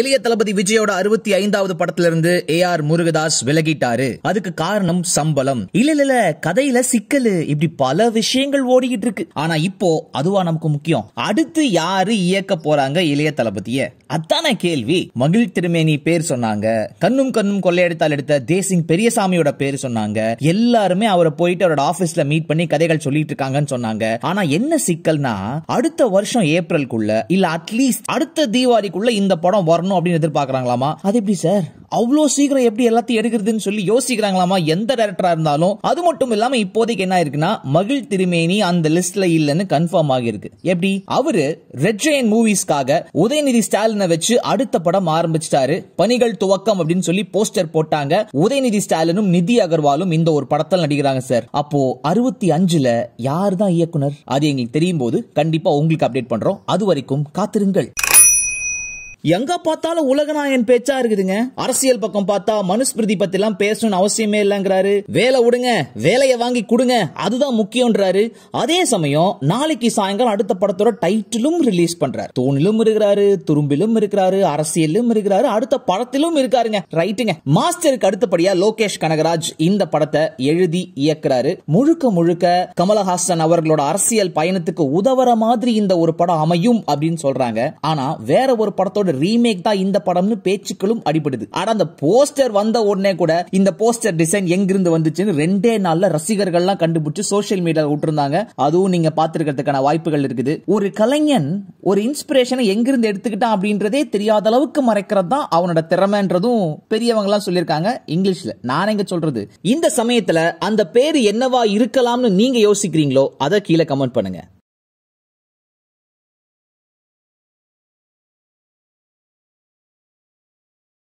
இளைய தளபதி விஜயோட அறுபத்தி ஐந்தாவது படத்திலிருந்து ஏ ஆர் முருகதாஸ் விலகிட்டாரு அதுக்கு காரணம் சம்பளம் இல்ல இல்ல கதையில சிக்கலு இப்படி பல விஷயங்கள் ஓடிக்கிட்டு இருக்கு ஆனா இப்போ அதுவா நமக்கு முக்கியம் அடுத்து யாரு இயக்க போறாங்க இளைய தளபதிய அத்தான கேள்வி மகிழ் திருமேனி பேர் சொன்னாங்க கண்ணும் கண்ணும் கொள்ளையடித்தால் எடுத்த தேசிங் பெரியசாமியோட பேர் சொன்னாங்க எல்லாருமே அவரை போயிட்டு அவரோட ஆபீஸ்ல மீட் பண்ணி கதைகள் சொல்லிட்டு இருக்காங்கன்னு சொன்னாங்க ஆனா என்ன சிக்கல்னா அடுத்த வருஷம் ஏப்ரலுக்குள்ள இல்ல அட்லீஸ்ட் அடுத்த தீபாவளிக்குள்ள இந்த படம் வரணும் அப்படின்னு எதிர்பார்க்குறாங்களாமா அது எப்படி சார் அவ்வளவு சீக்கிரம் எப்படி எல்லாத்தையும் எடுக்கிறதுன்னு சொல்லி யோசிக்கிறாங்களாமா எந்த டேரக்டரா இருந்தாலும் அது மட்டும் இல்லாம இப்போதைக்கு என்ன இருக்குன்னா மகிழ் திருமேனி அந்த லிஸ்ட்ல இல்லைன்னு கன்ஃபார்ம் ஆகிருக்கு எப்படி அவரு ரெட் ஜெயின் மூவிஸ்க்காக உதயநிதி ஸ்டாலினை வச்சு அடுத்த படம் ஆரம்பிச்சிட்டாரு பணிகள் துவக்கம் அப்படின்னு சொல்லி போஸ்டர் போட்டாங்க உதயநிதி ஸ்டாலினும் நிதி அகர்வாலும் இந்த ஒரு படத்தில் நடிக்கிறாங்க சார் அப்போ அறுபத்தி அஞ்சுல யார் தான் இயக்குனர் அது எங்களுக்கு தெரியும் போது கண்டிப்பா உங்களுக்கு அப்டேட் பண்றோம் அது வரைக்கும் காத்திருங்கள் எங்க பார்த்தாலும் உலகநாயன் பேச்சா இருக்குதுங்க அரசியல் பக்கம் பார்த்தா மனுஸ்மிருதி பத்தி எல்லாம் பேசணும்னு அவசியமே இல்லைங்கிறாரு வேலை விடுங்க வேலையை வாங்கி கொடுங்க அதுதான் முக்கியம்ன்றாரு அதே சமயம் நாளைக்கு சாயங்காலம் அடுத்த படத்தோட டைட்டிலும் ரிலீஸ் பண்றாரு தூணிலும் இருக்கிறாரு துரும்பிலும் இருக்கிறாரு அரசியலும் இருக்கிறாரு அடுத்த படத்திலும் இருக்காருங்க ரைட்டுங்க மாஸ்டருக்கு அடுத்தபடியா லோகேஷ் கனகராஜ் இந்த படத்தை எழுதி இயக்குறாரு முழுக்க முழுக்க கமலஹாசன் அவர்களோட அரசியல் பயணத்துக்கு உதவுற மாதிரி இந்த ஒரு படம் அமையும் அப்படின்னு சொல்றாங்க ஆனா வேற ஒரு படத்தோட படத்தோட ரீமேக் தான் இந்த படம்னு பேச்சுக்களும் அடிபடுது ஆனா அந்த போஸ்டர் வந்த உடனே கூட இந்த போஸ்டர் டிசைன் எங்கிருந்து வந்துச்சுன்னு ரெண்டே நாள்ல ரசிகர்கள்லாம் கண்டுபிடிச்சு சோசியல் மீடியாவில் விட்டுருந்தாங்க அதுவும் நீங்க பாத்துருக்கிறதுக்கான வாய்ப்புகள் இருக்குது ஒரு கலைஞன் ஒரு இன்ஸ்பிரேஷனை எங்கிருந்து எடுத்துக்கிட்டான் அப்படின்றதே தெரியாத அளவுக்கு மறைக்கிறது தான் அவனோட திறமைன்றதும் பெரியவங்க எல்லாம் சொல்லியிருக்காங்க இங்கிலீஷ்ல நான் எங்க சொல்றது இந்த சமயத்துல அந்த பேரு என்னவா இருக்கலாம்னு நீங்க யோசிக்கிறீங்களோ அதை கீழே கமெண்ட் பண்ணுங்க